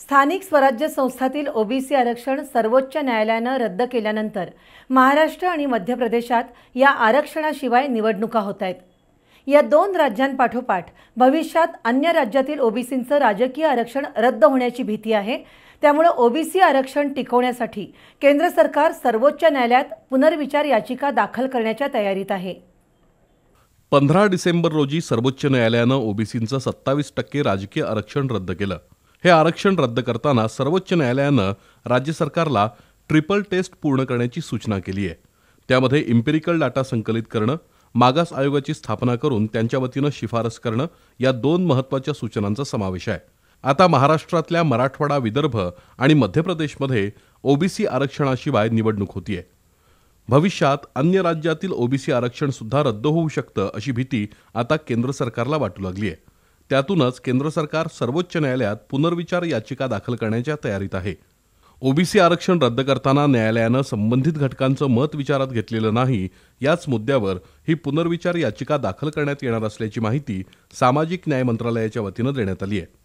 स्थानिक स्वराज्य संस्थातील ओबीसी आरक्षण सर्वोच्च न्यायालयानं रद्द केल्यानंतर महाराष्ट्र आणि मध्य प्रदेशात या आरक्षणाशिवाय निवडणुका होत आहेत या दोन राज्यांपाठोपाठ भविष्यात अन्य राज्यातील ओबीसींचं राजकीय आरक्षण रद्द होण्याची भीती आहे त्यामुळे ओबीसी आरक्षण टिकवण्यासाठी केंद्र सरकार सर्वोच्च न्यायालयात पुनर्विचार याचिका दाखल करण्याच्या तयारीत आहे पंधरा डिसेंबर रोजी सर्वोच्च न्यायालयानं ओबीसींचं सत्तावीस टक्के राजकीय आरक्षण रद्द केलं हे आरक्षण रद्द करताना सर्वोच्च न्यायालयानं राज्य सरकारला ट्रिपल टेस्ट पूर्ण करण्याची सूचना केली आहे त्यामध्ये इम्पेरिकल डाटा संकलित करणं मागास आयोगाची स्थापना करून त्यांच्या वतीनं शिफारस करणं या दोन महत्त्वाच्या सूचनांचा समावेश आहे आता महाराष्ट्रातल्या मराठवाडा विदर्भ आणि मध्य प्रदेशमध्ये ओबीसी आरक्षणाशिवाय निवडणूक होतीय भविष्यात अन्य राज्यातील ओबीसी आरक्षण सुद्धा रद्द होऊ शकतं अशी भीती आता केंद्र सरकारला वाटू लागली आहे त्यातूनच केंद्र सरकार सर्वोच्च न्यायालयात पुनर्विचार याचिका दाखल करण्याच्या तयारीत आहे ओबीसी आरक्षण रद्द करताना न्यायालयानं संबंधित घटकांचं मत विचारात घेतलेलं नाही याच मुद्द्यावर ही पुनर्विचार याचिका दाखल करण्यात येणार असल्याची माहिती सामाजिक न्याय मंत्रालयाच्या वतीनं देण्यात आली आहे